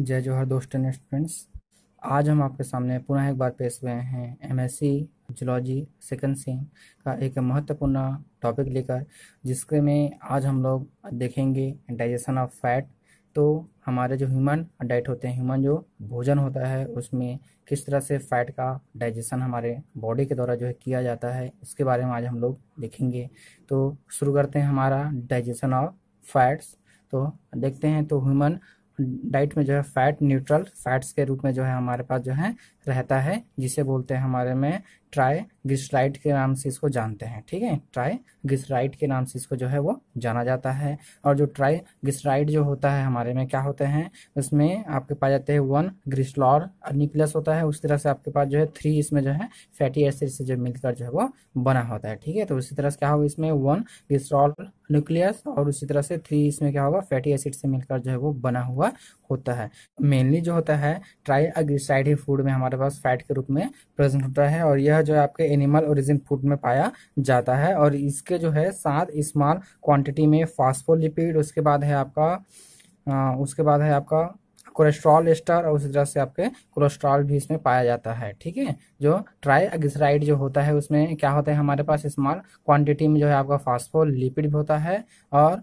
जय जोहर दोस्तों and students आज हम आपके सामने पुनः एक बार पेश हुए हैं एमएससी जोलॉजी सेकंड सेम का एक महत्वपूर्ण टॉपिक लेकर जिसके में आज हम लोग देखेंगे डाइजेशन ऑफ फैट तो हमारे जो ह्यूमन डाइट होते हैं ह्यूमन जो भोजन होता है उसमें किस तरह से फैट का डाइजेशन हमारे बॉडी के द्वारा जो है किया जाता है इसके बारे में आज हम लोग देखेंगे तो शुरू करते हैं हमारा डाइजेशन ऑफ फैट्स तो देखते हैं तो ह्यूमन डाइट में जो है फैट न्यूट्रल फैट्स के रूप में जो है हमारे पास जो है रहता है जिसे बोलते हैं हमारे में ट्राई गिस्राइट के नाम से इसको जानते हैं ठीक है ट्राई गिस्राइट के नाम से इसको जो है वो जाना जाता है और जो ट्राई जो होता है हमारे में क्या होते हैं उसमें आपके पास जाते हैं वन ग्रिस्लॉर न्यूक्लियस होता है उस तरह से आपके पास जो है थ्री इसमें जो है फैटी एसिड से जो मिलकर जो है वो बना होता है ठीक है तो उसी तरह से क्या होगा इसमें वन ग्रिस्लॉर न्यूक्लियस और उसी तरह से थ्री इसमें क्या होगा फैटी एसिड से मिलकर जो है वो बना हुआ होता है मेनली जो होता है ट्राई अग्रिसाइड फूड में हमारे हमारे पास फैट के रूप में प्रेजेंट होता है और यह जो है आपके एनिमल ओरिजिन फूड में पाया जाता है और इसके जो है साथ स्मॉल क्वांटिटी में फास्फोलिपिड उसके बाद है आपका आ, उसके बाद है आपका कोलेस्ट्रॉल एस्टर और उसी तरह से आपके कोलेस्ट्रॉल भी इसमें पाया जाता है ठीक है जो ट्राईग्लिसराइड जो होता है उसमें क्या होता है हमारे पास स्मॉल क्वांटिटी में जो है आपका फास्फोलिपिड भी होता है और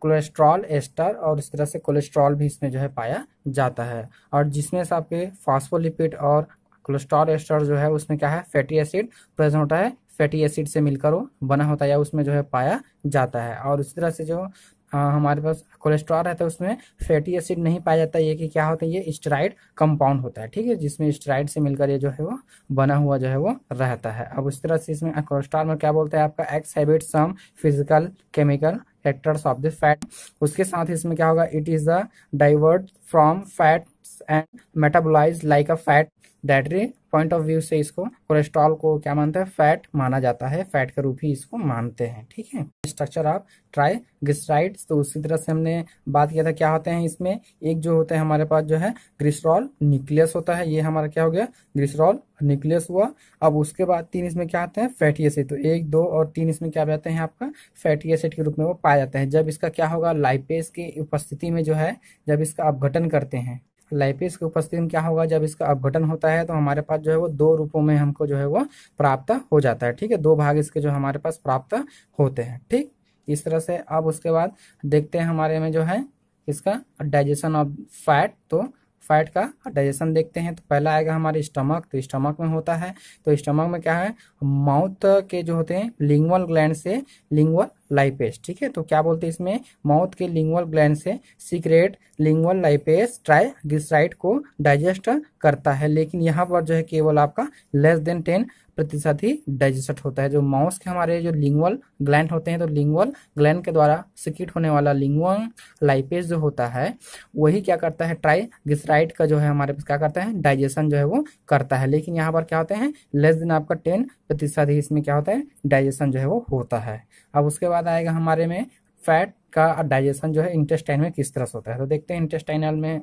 कोलेस्ट्रॉल एस्टर और इस तरह से कोलेस्ट्रॉल भी इसमें जो है पाया जाता है और जिसमें से आपके फास्फोलिपिड और कोलेस्ट्रॉल एस्टर जो है उसमें क्या है फैटी एसिड प्रेजेंट होता है फैटी एसिड से मिलकर वो बना होता है या उसमें जो है पाया जाता है और इस तरह से जो आ, हमारे पास कोलेस्ट्रॉल रहता है उसमें फैटी एसिड नहीं पाया जाता ये कि क्या होता है ये स्टेराइड कंपाउंड होता है ठीक है जिसमें स्टेराइड से मिलकर ये जो है वो बना हुआ जो है वो रहता है अब उस तरह से इसमें कोलेस्ट्रॉल में क्या बोलते हैं आपका exhibit some physical chemical characters of the fat उसके साथ इसमें क्या होगा it is the divert from fats and metabolize like a fat that point of view से इसको कोलेस्ट्रॉल को क्या मानते हैं फैट माना जाता है फैट के रूप ही इसको मानते हैं ठीक है स्ट्रक्चर ऑफ ट्राई ग्लिसराइड्स तो उसी तरह से हमने बात किया था क्या होते हैं इसमें एक जो होते हैं हमारे पास जो है ग्लिसरॉल न्यूक्लियस होता है ये हमारा क्या हो गया ग्लिसरॉल न्यूक्लियस हुआ अब उसके बाद तीन इसमें क्या आते हैं फैटी एसिड तो एक दो और तीन इसमें क्या जाते हैं आपका फैटी एसिड के रूप में वो पाए जाते हैं जब इसका क्या होगा लाइपेज की उपस्थिति में जो है जब इसका अपघटन करते हैं लाइपिस की उपस्थिति क्या होगा जब इसका अपघटन होता है तो हमारे पास जो है वो दो रूपों में हमको जो है वो प्राप्त हो जाता है ठीक है दो भाग इसके जो हमारे पास प्राप्त होते हैं ठीक इस तरह से अब उसके बाद देखते हैं हमारे में जो है इसका डाइजेशन ऑफ फैट तो फैट का डाइजेशन देखते हैं तो पहला आएगा हमारे स्टमक तो स्टमक में होता है तो स्टमक में क्या है माउथ के जो होते हैं लिंगवल ग्लैंड से लिंगवल लाइपेस ठीक है तो क्या बोलते हैं इसमें माउथ के लिंगुअल ग्लैंड से सीक्रेट लिंगुअल लाइपेस ट्राई को डाइजेस्ट करता है लेकिन यहाँ पर जो है केवल आपका लेस देन टेन प्रतिशत ही डाइजेस्ट होता है जो माउस के हमारे जो लिंगुअल ग्लैंड होते हैं तो लिंगुअल ग्लैंड के द्वारा सिक्रिट होने वाला लिंगुअल लाइपेस जो होता है वही क्या करता है ट्राई का जो है हमारे क्या करता है डाइजेशन जो है वो करता है लेकिन यहाँ पर क्या होते हैं लेस देन आपका टेन प्रतिशत ही इसमें क्या होता है डाइजेशन जो है वो होता है अब उसके बाद बाद आएगा हमारे में फैट का डाइजेशन जो है इंटेस्टाइन में किस तरह से होता है तो देखते हैं इंटेस्टाइनल में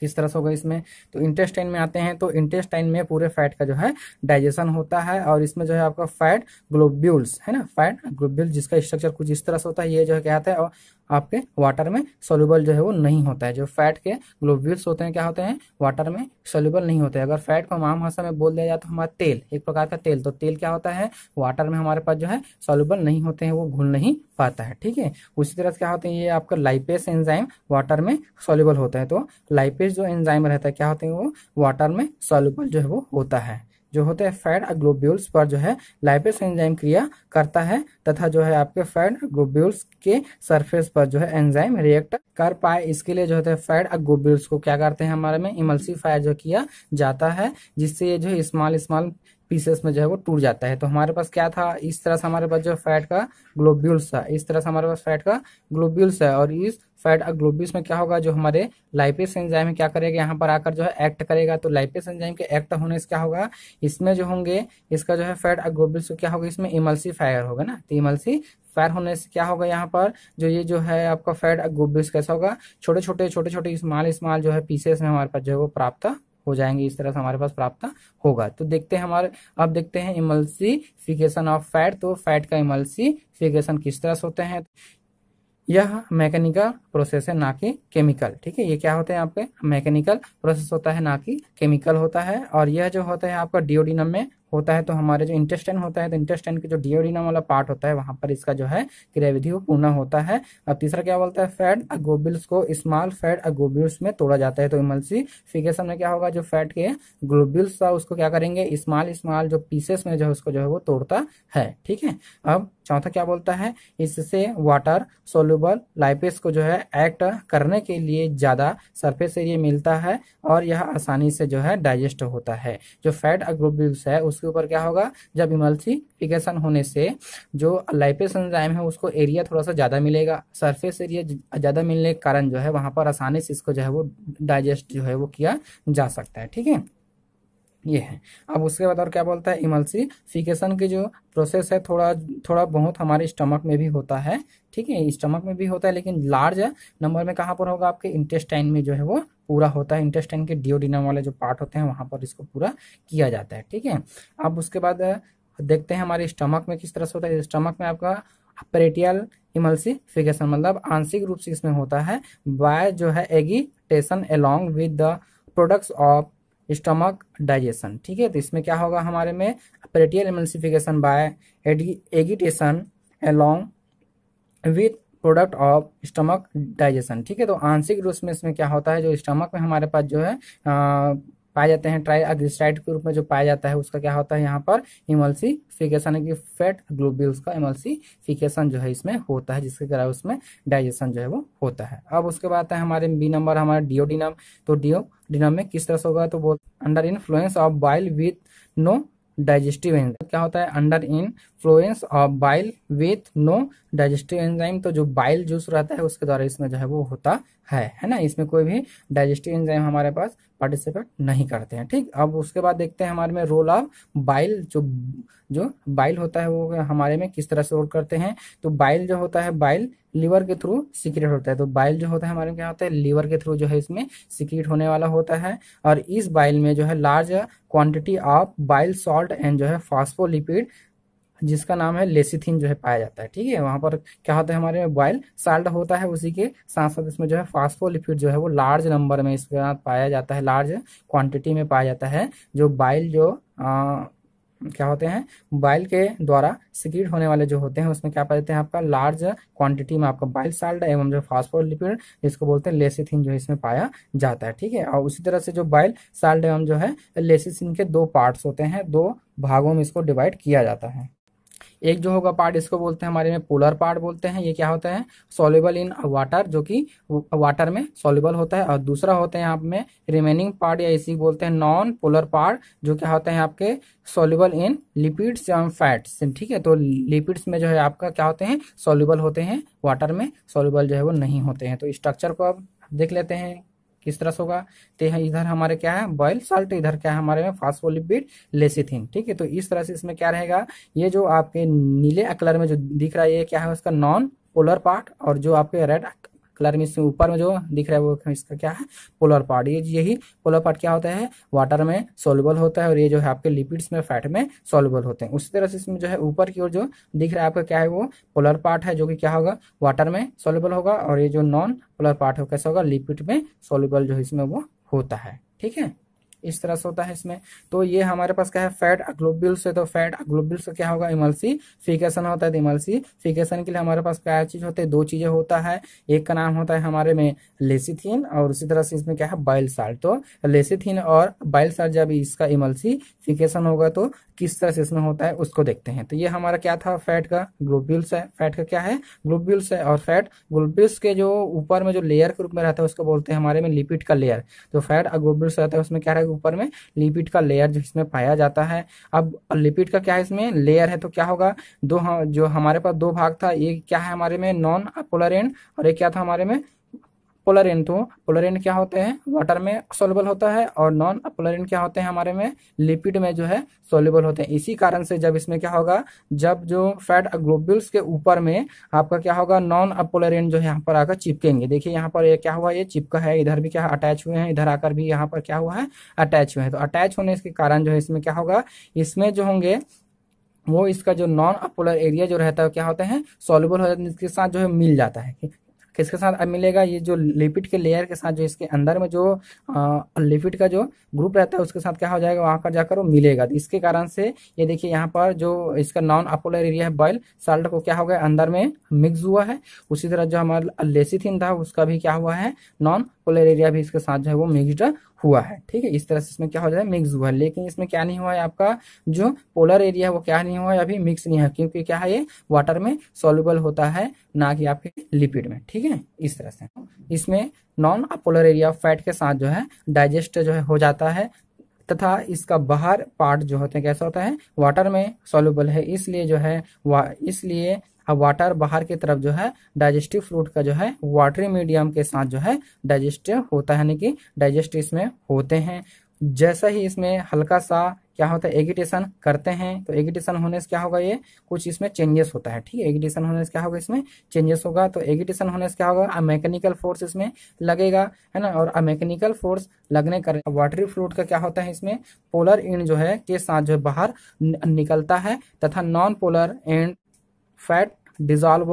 किस तरह से होगा इसमें तो इंटेस्टाइन में आते हैं तो इंटेस्टाइन में पूरे फैट का जो है डाइजेशन होता है और इसमें जो है आपका फैट ग्लोब्यूल्स है ना फैट ग्लोब्यूल जिसका स्ट्रक्चर कुछ इस तरह से होता है ये जो है क्या आता है और आपके वाटर में सोल्यूबल जो है वो नहीं होता है जो फैट के ग्लोब्यूल्स होते हैं क्या होते हैं वाटर में सोल्यूबल नहीं होते अगर फैट को हम आम भाषा में बोल दिया जाए तो हमारा तेल एक प्रकार का तेल तो तेल क्या होता है वाटर में हमारे पास जो है सोल्यूबल नहीं होते हैं वो घुल नहीं पाता है ठीक है उसी तरह से क्या होते हैं ये आपका लाइपेस एंजाइम वाटर में सोल्यूबल होता है तो लाइपेस जो एंजाइम रहता है क्या होते हैं वो वाटर में सोल्यूबल जो है वो होता है जो होते हैं फैट ग्लोब्यूल्स पर जो है लाइपेस एंजाइम क्रिया करता है तथा जो है आपके फैट ग्लोब्यूल्स के सरफेस पर जो है एंजाइम रिएक्ट कर पाए इसके लिए जो होते हैं फैट ग्लोब्यूल्स को क्या करते हैं हमारे में इमल्सीफाई जो किया जाता है जिससे ये जो है स्मॉल स्मॉल पीसेस में जो है वो टूट जाता है तो हमारे पास क्या था इस तरह से हमारे पास जो फैट का ग्लोब्यूल्स था इस तरह से हमारे पास फैट का ग्लोब्यूल्स है और इस फैट अग्लोबिस में क्या होगा जो हमारे लाइपेस एंजाइम क्या करेगा यहाँ पर आकर जो है एक्ट करेगा तो लाइपेस एंजाइम के एक्ट होने से क्या होगा इसमें जो होंगे इसका जो है फैट अग्लोबिस क्या होगा इसमें इमल्सी फायर होगा ना तो इमल्सी फायर होने से क्या होगा यहाँ पर जो ये जो है आपका फैट अग्लोबिस कैसा होगा छोटे छोटे छोटे छोटे स्माल स्माल जो है पीसेस में हमारे पास जो है वो प्राप्त हो जाएंगे इस तरह से हमारे पास प्राप्त होगा तो देखते हैं हमारे अब देखते हैं इमल्सीफिकेशन ऑफ फैट तो फैट का इमल्सीफिकेशन किस तरह से होते हैं यह मैकेनिकल प्रोसेस है ना कि केमिकल ठीक है ये क्या होते हैं आपके मैकेनिकल प्रोसेस होता है ना कि केमिकल होता है और यह जो होता है आपका डिओडिनम में होता है तो हमारे जो इंटेस्टाइन होता है तो इंटेस्टाइन के जो डिओडिनम वाला पार्ट होता है वहां पर इसका जो है क्रियाविधि वो पूर्ण होता है अब तीसरा क्या बोलता है फैट अगोबिल्स को स्मॉल फैट अगोबिल्स में तोड़ा जाता है तो इमल्सिफिकेशन में क्या होगा जो फैट के ग्लोबिल्स था उसको क्या करेंगे स्मॉल स्मॉल जो पीसेस में जो है उसको जो है वो तोड़ता है ठीक है अब चौथा क्या बोलता है इससे वाटर सोल्यूबल लाइपेस को जो है एक्ट करने के लिए ज़्यादा सरफेस एरिया मिलता है और यह आसानी से जो है डाइजेस्ट होता है जो फैट अग्रोब्यूस है उसके ऊपर क्या होगा जब इमल्सिफिकेशन होने से जो लाइपेस एंजाइम है उसको एरिया थोड़ा सा ज़्यादा मिलेगा सरफेस एरिया ज़्यादा मिलने के कारण जो है वहाँ पर आसानी से इसको जो है वो डाइजेस्ट जो है वो किया जा सकता है ठीक है ये है अब उसके बाद और क्या बोलता है इमल्सिफिकेशन की जो प्रोसेस है थोड़ा थोड़ा बहुत हमारे स्टमक में भी होता है ठीक है स्टमक में भी होता है लेकिन लार्ज नंबर में कहाँ पर होगा आपके इंटेस्टाइन में जो है वो पूरा होता है इंटेस्टाइन के डिओडिनम वाले जो पार्ट होते हैं वहाँ पर इसको पूरा किया जाता है ठीक है अब उसके बाद देखते हैं हमारे स्टमक में किस तरह से होता है स्टमक में आपका पेरेटियल इमल्सिफिकेशन मतलब आंशिक रूप से इसमें होता है बाय जो है agitation along with the products of stomach digestion ठीक है तो इसमें क्या होगा हमारे में partial emulsification by agitation along with product of stomach digestion ठीक है तो आंशिक रूप में इसमें क्या होता है जो स्टमक में हमारे पास जो है आ, पाए जाते हैं ट्राइग्लिसराइड के रूप में जो पाया जाता है उसका क्या होता है यहाँ पर इमल्सीफिकेशन की फैट ग्लोब्यूल्स का इमल्सीफिकेशन जो है इसमें होता है जिसके कारण उसमें डाइजेशन जो है वो होता है अब उसके बाद है हमारे बी नंबर हमारे डिओडिनम तो डिओडिनम में किस तरह से होगा तो bile under influence of bile with no digestive enzyme क्या होता है under in influence of bile with no digestive enzyme तो जो बाइल जूस रहता है उसके द्वारा इसमें जो है वो होता है है ना इसमें कोई भी डाइजेस्टिव एंजाइम हमारे पास पार्टिसिपेट नहीं करते हैं ठीक अब उसके बाद देखते हैं हमारे में रोल ऑफ बाइल जो जो बाइल होता है वो हमारे में किस तरह से रोल करते हैं तो बाइल जो होता है बाइल लीवर के थ्रू सिक्रेट होता है तो बाइल जो होता है हमारे में क्या होता है लीवर के थ्रू जो है इसमें सिक्रेट होने वाला होता है और इस बाइल में जो है large quantity of bile salt and जो है फॉस्फोलिपिड जिसका नाम है लेसिथिन जो है पाया जाता है ठीक है वहां पर क्या होता है हमारे बॉयल साल्ट होता है उसी के साथ साथ इसमें जो है फास्फोलिपिड जो है वो लार्ज नंबर में इसके साथ पाया जाता है लार्ज क्वांटिटी में पाया जाता है जो बाइल जो आ, क्या होते हैं बाइल के द्वारा सिक्रीट होने वाले जो होते हैं उसमें क्या पाया जाता हैं आपका लार्ज क्वांटिटी में आपका बाइल साल्ट एवं जो फास्फोलिपिड जिसको बोलते हैं लेसिथिन जो इसमें पाया जाता है ठीक है और उसी तरह से जो बाइल साल्ट एवं जो है लेसिथिन के दो पार्ट्स होते हैं दो भागों में इसको डिवाइड किया जाता है एक जो होगा पार्ट इसको बोलते हैं हमारे में पोलर पार्ट बोलते हैं ये क्या होता है सोल्यूबल इन वाटर जो कि वाटर में सोल्यूबल होता है और दूसरा होता है आप में रिमेनिंग पार्ट या इसी बोलते हैं नॉन पोलर पार्ट जो क्या होता है आपके सोल्यूबल इन लिपिड्स एवं फैट्स ठीक है तो लिपिड्स में जो है आपका क्या होते हैं सोल्यूबल होते हैं वाटर में सोल्यूबल जो है वो नहीं होते हैं तो स्ट्रक्चर को अब देख लेते हैं किस तरह से होगा तो इधर हमारे क्या है बॉयल साल्ट तो इधर क्या है हमारे में फास्फोलिपिड लेसिथिन ठीक है तो इस तरह से इसमें क्या रहेगा ये जो आपके नीले कलर में जो दिख रहा है ये क्या है उसका नॉन पोलर पार्ट और जो आपके रेड कलर में ऊपर में जो दिख रहा है वो इसका क्या है पोलर पार्ट ये यही पोलर पार्ट क्या होता है वाटर में सोलबल होता है और ये जो है आपके लिपिड्स में फैट में सोलबल होते हैं उसी तरह से इसमें जो है ऊपर की ओर जो दिख रहा है आपका क्या है वो पोलर पार्ट है जो कि क्या होगा वाटर में सोलबल होगा और ये जो नॉन पोलर पार्ट है कैसा होगा लिपिड में सोलबल जो इसमें वो होता है ठीक है इस तरह से होता है इसमें तो ये हमारे पास क्या है फैट अग्लोब्यूल्स है तो फैट अग्लोबिल्स का क्या होगा इमल्सीफिकेशन होता है तो फिकेशन के लिए हमारे पास क्या चीज होते हैं दो चीजें होता है एक का नाम होता है हमारे में लेसिथिन और उसी तरह से इसमें क्या है बाइल साल्ट तो लेसिथिन और बाइल साल्ट जब इसका फिकेशन होगा तो किस तरह से इसमें होता है उसको देखते हैं तो ये हमारा क्या था फैट का ग्लोब्यूल्स है फैट का क्या है ग्लोब्यूल्स है और फैट ग्लोब्यूल्स के जो ऊपर में जो लेयर के रूप में रहता है उसको बोलते हैं हमारे में लिपिड का लेयर तो फैट ग्लोब्यूल्स रहता है उसमें क्या है है ऊपर में लिपिड का लेयर जो इसमें पाया जाता है अब लिपिड का क्या है इसमें लेयर है तो क्या होगा दो जो हमारे पास दो भाग था एक क्या है हमारे में नॉन अपोलर एंड और एक क्या था हमारे में पोलरिन तो पोलरिन क्या होते हैं वाटर में सोलबल होता है और नॉन पोलरिन क्या होते हैं हमारे में लिपिड में जो है सोलबल होते हैं इसी कारण से जब इसमें क्या होगा जब जो फैट ग्लोब्यूल्स के ऊपर में आपका क्या होगा नॉन अपोलरेन जो है यहाँ पर आकर चिपकेंगे देखिए यहाँ पर ये क्या हुआ ये चिपका है इधर भी क्या अटैच हुए हैं इधर आकर भी यहाँ पर क्या हुआ है अटैच हुए हैं तो अटैच होने के कारण जो है इसमें क्या होगा इसमें जो होंगे वो इसका जो नॉन अपोलर एरिया जो रहता है क्या होते हैं सोलबल हो जाता है इसके साथ जो है मिल जाता है किसके साथ अब मिलेगा ये जो लिपिड के लेयर के साथ जो इसके अंदर में जो लिपिड का जो ग्रुप रहता है उसके साथ क्या हो जाएगा वहाँ पर जाकर वो मिलेगा तो इसके कारण से ये देखिए यहाँ पर जो इसका नॉन अपोलर एरिया है बॉयल साल्ट को क्या हो गया अंदर में मिक्स हुआ है उसी तरह जो हमारा लेसिथिन था उसका भी क्या हुआ है नॉन पोलर एरिया भी इसके साथ जो है वो मिक्सड हुआ है ठीक है इस तरह से इसमें क्या हो जाए मिक्स हुआ है लेकिन इसमें क्या नहीं हुआ है आपका जो पोलर एरिया है वो क्या नहीं हुआ है अभी मिक्स नहीं है क्योंकि क्या है ये वाटर में सोल्यूबल होता है ना कि आपके लिपिड में ठीक है इस तरह से इसमें नॉन पोलर एरिया फैट के साथ जो है डाइजेस्ट जो है हो जाता है तथा इसका बाहर पार्ट जो होते हैं कैसा होता है वाटर में सोल्यूबल है इसलिए जो है इसलिए अब वाटर बाहर की तरफ जो है डाइजेस्टिव फ्रूट का जो है वाटरी मीडियम के साथ जो है डाइजेस्ट होता है यानी कि डाइजेस्ट इसमें होते हैं जैसा ही इसमें हल्का सा क्या होता है एगिटेशन करते हैं तो एगिटेशन होने से क्या होगा ये कुछ इसमें चेंजेस होता है ठीक है एगिटेशन होने से क्या होगा इसमें चेंजेस होगा तो एगिटेशन होने से क्या होगा मैकेनिकल फोर्स इसमें लगेगा है ना और मैकेनिकल फोर्स लगने कर वाटरी फ्लूड का क्या होता है इसमें पोलर एंड जो है के साथ जो है बाहर निकलता है तथा non polar end fat dissolve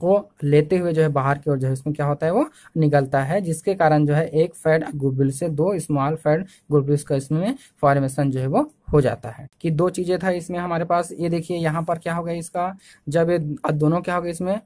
को लेते हुए जो है बाहर की ओर जो है इसमें क्या होता है वो निकलता है जिसके कारण जो है एक फैट गुबिल से दो स्मॉल फैट गुबिल्स का इसमें फॉर्मेशन जो है वो हो जाता है कि दो चीजें था इसमें हमारे पास ये देखिए यहाँ पर क्या हो गया इसका जब ये दोनों क्या हो गया इसमें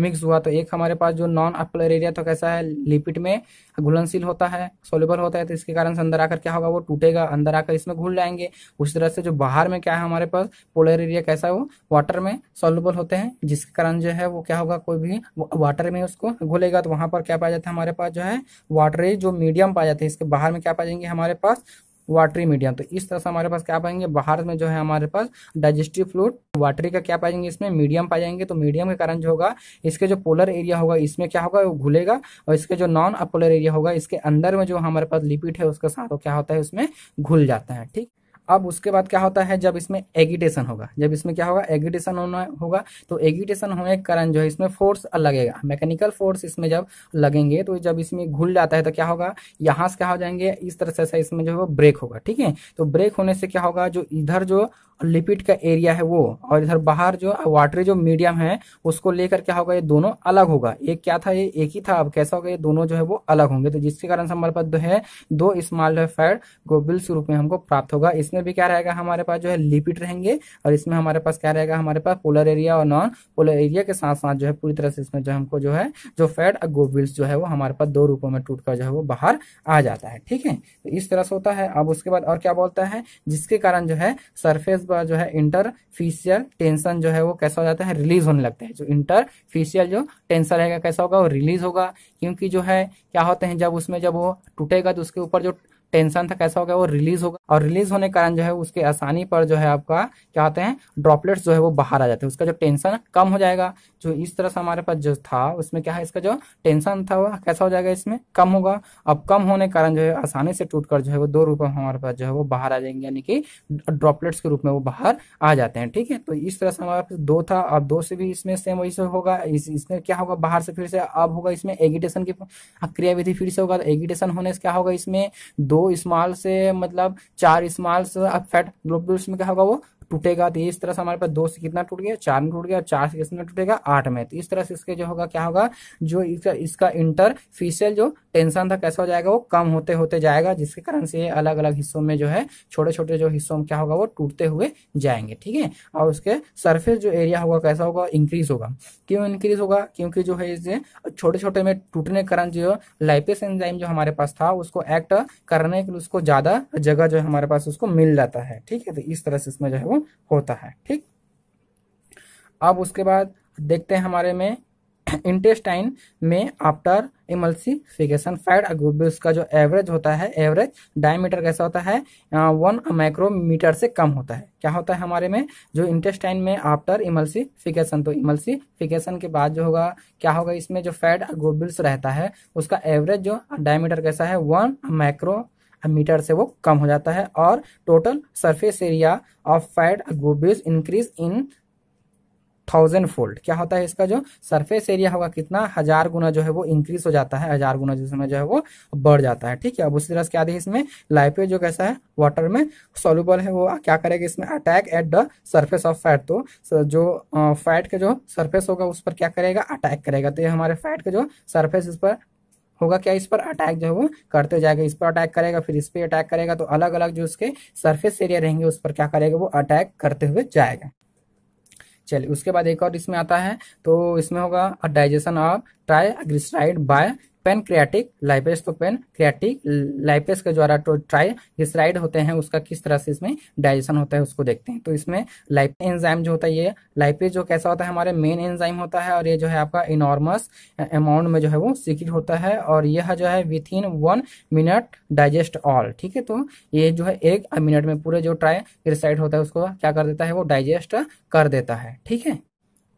मिक्स हुआ तो एक हमारे पास जो नॉन अपलर एरिया तो कैसा है लिपिड में घुलनशील होता है सोलेबल होता है तो इसके कारण से अंदर आकर क्या होगा वो टूटेगा अंदर आकर इसमें घुल जाएंगे उसी तरह से जो बाहर में क्या है हमारे पास पोलर एरिया कैसा है वो वाटर में सोलेबल होते हैं जिसके कारण जो है वो क्या होगा कोई भी वाटर में उसको घुलेगा तो वहां पर क्या पाया जाता है हमारे पास जो है वाटर जो मीडियम पाया जाता है इसके बाहर में क्या पा जाएंगे हमारे पास वाटरी मीडियम तो इस तरह से हमारे पास क्या पाएंगे बाहर में जो है हमारे पास डाइजेस्टिव फ्लूड वाटरी का क्या पाएंगे इसमें मीडियम पा जाएंगे तो मीडियम के कारण जो होगा इसके जो पोलर एरिया होगा इसमें क्या होगा वो घुलेगा और इसके जो नॉन अपोलर एरिया होगा इसके अंदर में जो हमारे पास लिपिड है उसके साथ वो क्या होता है उसमें घुल जाता है ठीक अब उसके बाद क्या होता है जब इसमें एगिटेशन होगा जब इसमें क्या होगा एगिटेशन होना होगा तो एगिटेशन होने के कारण जो है इसमें फोर्स लगेगा मैकेनिकल फोर्स इसमें जब लगेंगे तो जब इसमें घुल जाता है तो क्या होगा यहाँ से क्या हो जाएंगे इस तरह से इसमें जो है ब्रेक होगा ठीक है तो ब्रेक होने से क्या होगा जो इधर जो लिपिड का एरिया है वो और इधर बाहर जो वाटरी जो मीडियम है उसको लेकर क्या होगा ये दोनों अलग होगा एक क्या था ये एक ही था अब कैसा होगा ये दोनों जो है वो अलग होंगे तो जिसके कारण संबल पद है दो स्मॉल फैट गोबिल्स रूप में हमको प्राप्त होगा इस इसमें भी क्या रहेगा हमारे पास जो है लिपिड रहेंगे और इसमें हमारे पास क्या रहेगा हमारे पास पोलर एरिया और नॉन पोलर एरिया के साथ साथ जो है पूरी तरह से इसमें जो हमको जो है जो फैट और गोबिल्स जो है वो हमारे पास दो रूपों में टूट जो है वो बाहर आ जाता है ठीक है तो इस तरह से होता है अब उसके बाद और क्या बोलता है जिसके कारण जो है सरफेस पर जो है इंटरफिशियल टेंशन जो है वो कैसा हो जाता है रिलीज होने लगता है जो इंटरफिशियल जो टेंशन रहेगा कैसा होगा वो रिलीज होगा क्योंकि जो है क्या होते हैं जब उसमें जब वो टूटेगा तो उसके ऊपर जो टेंशन था कैसा होगा वो रिलीज होगा और रिलीज होने के कारण जो है उसके आसानी पर जो है आपका क्या होते हैं ड्रॉपलेट्स जो है वो बाहर आ जाते हैं उसका जो टेंशन कम हो जाएगा जो इस तरह से हमारे पास जो था उसमें क्या है इसका जो टेंशन था वह कैसा हो जाएगा इसमें कम होगा अब कम होने के कारण जो है आसानी से टूट जो है वो दो रूप में हमारे पास जो है वो बाहर आ जाएंगे यानी कि ड्रॉपलेट्स के रूप में वो बाहर आ जाते हैं ठीक है तो इस तरह से हमारे पास दो था अब दो से भी इसमें सेम वही से होगा इसमें क्या होगा बाहर से फिर से अब होगा इसमें एगिटेशन की क्रियाविधि फिर से होगा एगिटेशन होने से क्या होगा इसमें दो स्मॉल से मतलब चार स्मॉल फैट ग्लोबुल्स में क्या होगा वो टूटेगा तो इस तरह से हमारे पास दो से कितना टूट गया चार में टूट गया चार से कितना टूटेगा आठ में तो इस तरह से इसके जो होगा क्या होगा जो इसका, इसका इंटरफिशियल जो टेंशन था कैसा हो जाएगा वो कम होते होते जाएगा जिसके कारण से अलग अलग हिस्सों में जो है छोटे छोटे जो हिस्सों में क्या होगा वो टूटते हुए जाएंगे ठीक है और उसके सरफेस जो एरिया होगा कैसा होगा इंक्रीज होगा क्यों इंक्रीज होगा क्योंकि जो है इसे छोटे छोटे में टूटने के कारण जो लाइपेस एंजाइम जो हमारे पास था उसको एक्ट करने के लिए उसको ज्यादा जगह जो है हमारे पास उसको मिल जाता है ठीक है तो इस तरह से इसमें जो है वो होता है ठीक अब उसके बाद देखते हैं हमारे में इंटेस्टाइन में आफ्टर इमल्सिफिकेशन फैट उसका जो एवरेज होता है एवरेज डायमीटर कैसा होता है वन माइक्रोमीटर से कम होता है क्या होता है हमारे में जो इंटेस्टाइन में आफ्टर इमल्सिफिकेशन तो इमल्सिफिकेशन के बाद जो होगा क्या होगा इसमें जो फैट अगोबिल्स रहता है उसका एवरेज जो डायमीटर कैसा है वन माइक्रो मीटर से वो कम हो जाता है और total surface area of fat group increase in thousand fold क्या होता है इसका जो सरफेस एरिया होगा कितना हजार गुना जो है वो इंक्रीज हो जाता है हजार गुना जिसमें जो है वो बढ़ जाता है ठीक है अब उसी तरह से क्या है इसमें लाइपे जो कैसा है वाटर में सोल्यूबल है वो क्या करेगा इसमें attack at the surface of fat तो जो फैट का जो सरफेस होगा उस पर क्या करेगा अटैक करेगा तो ये हमारे फैट का जो सरफेस इस पर होगा क्या इस पर अटैक जो है वो करते जाएगा इस पर अटैक करेगा फिर इस पर अटैक करेगा तो अलग अलग जो उसके सरफेस एरिया रहेंगे उस पर क्या करेगा वो अटैक करते हुए जाएगा चलिए उसके बाद एक और इसमें आता है तो इसमें होगा digestion of tri by pancreatic lipase तो पेनक्रियाटिक लाइपेस के द्वारा तो ट्राइग्लिसराइड होते हैं उसका किस तरह से इसमें डाइजेशन होता है उसको देखते हैं तो इसमें लाइप एंजाइम जो होता है ये लाइपेस जो कैसा होता है हमारे मेन एंजाइम होता है और ये जो है आपका इनॉर्मस अमाउंट में जो है वो सीक्रेट होता है और यह जो है within one minute digest all ठीक है तो ये जो है एक मिनट में पूरे जो ट्राई होता है उसको क्या कर देता है वो डाइजेस्ट कर देता है ठीक है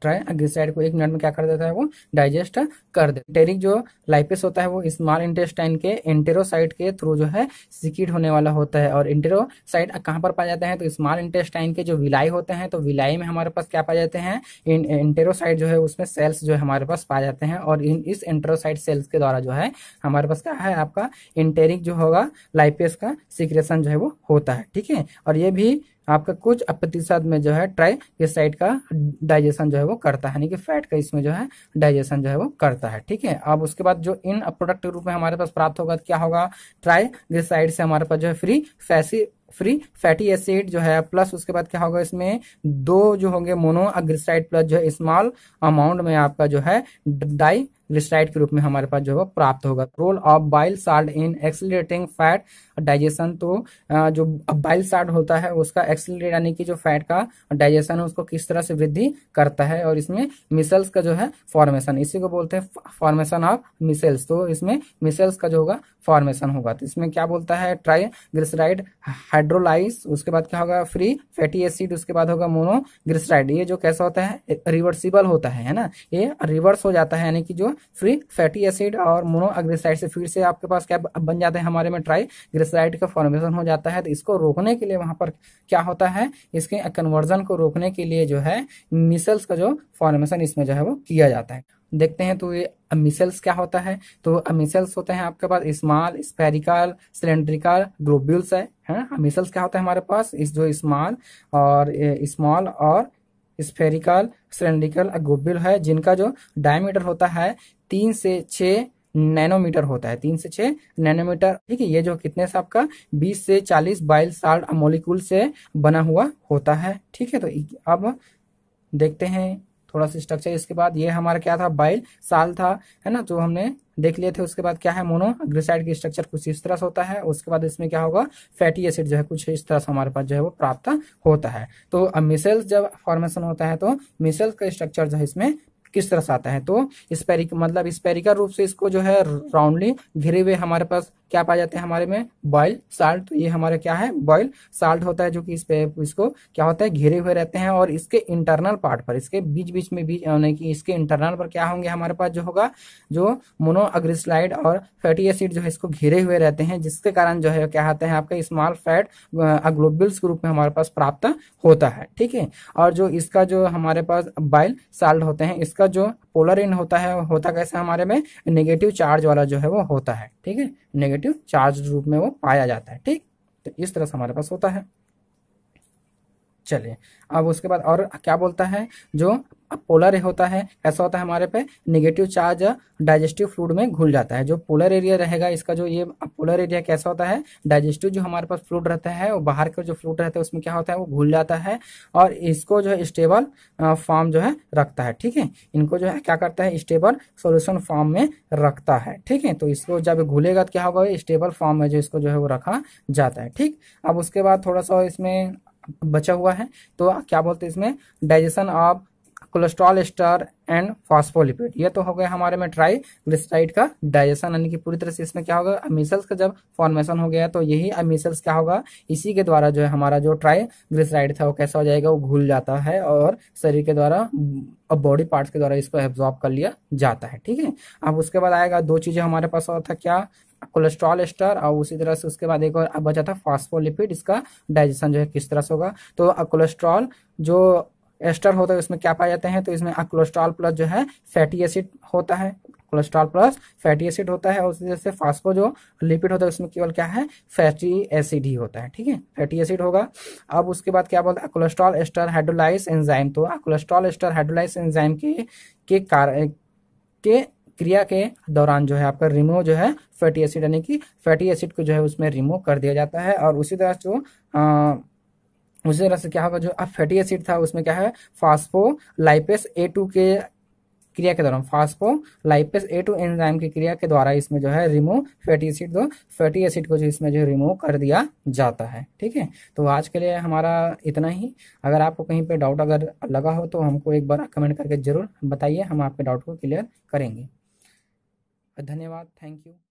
एक्स्ट्रा ट्राई एग्रीसाइड को एक मिनट में क्या कर देता है वो डाइजेस्ट कर देता है टेरिक जो लाइपेस होता है वो स्मॉल इंटेस्टाइन के एंटेरोसाइट के थ्रू जो है सिकिट होने वाला होता है और इंटेरोसाइट कहाँ पर पाया जाता है तो स्मॉल इंटेस्टाइन के जो विलाई होते हैं तो विलाई में हमारे पास क्या पाए जाते हैं इंटेरोसाइट जो है उसमें सेल्स जो है हमारे पास पाए जाते हैं और इन इस इंटेरोसाइट सेल्स के द्वारा जो है हमारे पास क्या है आपका इंटेरिक जो होगा लाइपेस का सिक्रेशन जो है वो होता है ठीक है और ये भी आपका कुछ प्रतिशत में जो है ट्राई साइड का डाइजेशन जो है वो करता है यानी कि फैट का इसमें जो है डाइजेशन जो है वो करता है ठीक है अब उसके बाद जो इन प्रोडक्ट के रूप में हमारे पास प्राप्त होगा तो क्या होगा ट्राई साइड से हमारे पास जो है फ्री फैसी फ्री फैटी एसिड जो है प्लस उसके बाद क्या होगा इसमें दो जो होंगे मोनो अग्रिसाइड प्लस जो है स्मॉल अमाउंट में आपका जो है डाई ग्लिसराइड के रूप में हमारे पास जो है प्राप्त होगा role of bile salt in accelerating fat digestion तो जो बाइल साल्ट होता है उसका एक्सिलेट यानी कि जो फैट का डाइजेशन है उसको किस तरह से वृद्धि करता है और इसमें मिसल्स का जो है फॉर्मेशन इसी को बोलते हैं फॉर्मेशन ऑफ मिसल्स तो इसमें मिसल्स का जो होगा फॉर्मेशन होगा तो इसमें क्या बोलता है ट्राई ग्रिसराइड हाइड्रोलाइज उसके बाद क्या होगा फ्री फैटी एसिड उसके बाद होगा मोनो ग्लिसराइड ये जो कैसा होता है रिवर्सिबल होता है ना ये रिवर्स हो जाता है यानी कि जो फ्री फैटी एसिड और मोनोअग्रेसाइड से फिर से आपके पास क्या बन जाते हैं हमारे में ट्राई ग्रेसाइड का फॉर्मेशन हो जाता है तो इसको रोकने के लिए वहां पर क्या होता है इसके कन्वर्जन को रोकने के लिए जो है मिसल्स का जो फॉर्मेशन इसमें जो है वो किया जाता है देखते हैं तो ये मिसल्स क्या होता है तो मिसल्स होते हैं आपके पास स्मॉल स्पेरिकल सिलेंड्रिकल ग्लोब्यूल्स है है मिसल्स क्या होता है हमारे पास इस जो स्मॉल और स्मॉल और स्फेरिकल सिलेंड्रिकल और है जिनका जो डायमीटर होता है तीन से छ नैनोमीटर होता है तीन से छह नैनोमीटर ठीक है ये जो कितने से आपका बीस से चालीस बाइल साल्ट मोलिकूल से बना हुआ होता है ठीक है तो अब देखते हैं थोड़ा सा स्ट्रक्चर इसके बाद ये हमारा क्या था बाइल साल था है ना जो तो हमने देख लिए थे उसके बाद क्या है मोनो अग्रिसाइड की स्ट्रक्चर कुछ इस तरह से होता है उसके बाद इसमें क्या होगा फैटी एसिड जो है कुछ इस तरह से हमारे पास जो है वो प्राप्त होता है तो अब जब फॉर्मेशन होता है तो मिसेल्स का स्ट्रक्चर जो है इसमें किस तरह से आता है तो स्पेरिक मतलब स्पेरिकल रूप से इसको जो है राउंडली घिरे हुए हमारे पास क्या पाए जाते हैं हमारे में बॉइल साल्ट तो ये हमारे क्या है बॉयल साल्ट होता है जो कि इस पे इसको क्या होता है घिरे हुए रहते हैं और इसके इंटरनल पार्ट पर इसके बीच बीच में भी यानी कि इसके इंटरनल पर क्या होंगे हमारे पास जो होगा जो मोनो अग्रिस्लाइड और फैटी एसिड जो है इसको घिरे हुए रहते हैं जिसके कारण जो है क्या आते हैं आपका स्मॉल फैट अग्लोबिल्स के रूप में हमारे पास प्राप्त होता है ठीक है और जो इसका जो हमारे पास बाइल साल्ट होते हैं इसका इसका जो पोलर इन होता है होता कैसे हमारे में नेगेटिव चार्ज वाला जो है वो होता है ठीक है नेगेटिव चार्ज रूप में वो पाया जाता है ठीक तो इस तरह से हमारे पास होता है चलिए अब उसके बाद और क्या बोलता है जो पोलर होता है ऐसा होता है हमारे पे नेगेटिव चार्ज डाइजेस्टिव फ्लूड में घुल जाता है जो पोलर एरिया रहेगा इसका जो ये पोलर एरिया कैसा होता है डाइजेस्टिव जो हमारे पास फ्लूड रहता है वो बाहर का जो फ्लूड रहता है उसमें क्या होता है वो घुल जाता है और इसको जो है स्टेबल फॉर्म जो है रखता है ठीक है इनको जो है क्या करता है स्टेबल सोल्यूशन फॉर्म में रखता है ठीक है तो इसको जब घुलेगा तो क्या होगा स्टेबल फॉर्म में जो इसको जो है वो रखा जाता है ठीक अब उसके बाद थोड़ा सा इसमें बचा हुआ है तो क्या बोलते हैं इसमें digestion of cholesterol ester and phospholipid ये तो हो गया हमारे में ट्राई ग्लिसराइड का डाइजेशन यानी कि पूरी तरह से इसमें क्या होगा अमीसल्स का जब फॉर्मेशन हो गया तो यही अमीसल्स क्या होगा इसी के द्वारा जो है हमारा जो ट्राई ग्लिसराइड था वो कैसा हो जाएगा वो घुल जाता है और शरीर के द्वारा और बॉडी पार्ट्स के द्वारा इसको एब्जॉर्ब कर लिया जाता है ठीक है अब उसके बाद आएगा दो चीजें हमारे पास और था क्या कोलेस्ट्रॉल स्टर और उसी तरह से उसके बाद एक और बचा था फॉस्फोलिपिड इसका डाइजेशन जो है किस तरह से होगा तो कोलेस्ट्रॉल जो एस्टर होता है उसमें क्या पाए जाते हैं तो इसमें कोलेस्ट्रॉल प्लस जो है फैटी एसिड होता है कोलेस्ट्रॉल प्लस फैटी एसिड होता है और जैसे फास्फो जो लिपिड होता है उसमें केवल क्या है फैटी एसिड ही होता है ठीक है फैटी एसिड होगा अब उसके बाद क्या बोलते हैं कोलेस्ट्रॉल एस्टर हाइड्रोलाइस एंजाइम तो कोलेस्ट्रॉल एस्टर हाइड्रोलाइस एंजाइम के के कारण के क्रिया के दौरान जो है आपका रिमूव जो है फैटी एसिड यानी कि फैटी एसिड को जो है उसमें रिमूव कर दिया जाता है और उसी तरह जो आ, उसी तरह से क्या होगा जो अब फैटी एसिड था उसमें क्या है फास्फो लाइपेस ए टू के क्रिया के दौरान phospholipase A two enzyme की क्रिया के द्वारा इसमें जो है रिमूव फैटी एसिड दो फैटी एसिड को जो इसमें जो रिमूव कर दिया जाता है ठीक है तो आज के लिए हमारा इतना ही अगर आपको कहीं पे डाउट अगर लगा हो तो हमको एक बार कमेंट करके जरूर बताइए हम आपके डाउट को क्लियर करेंगे धन्यवाद थैंक यू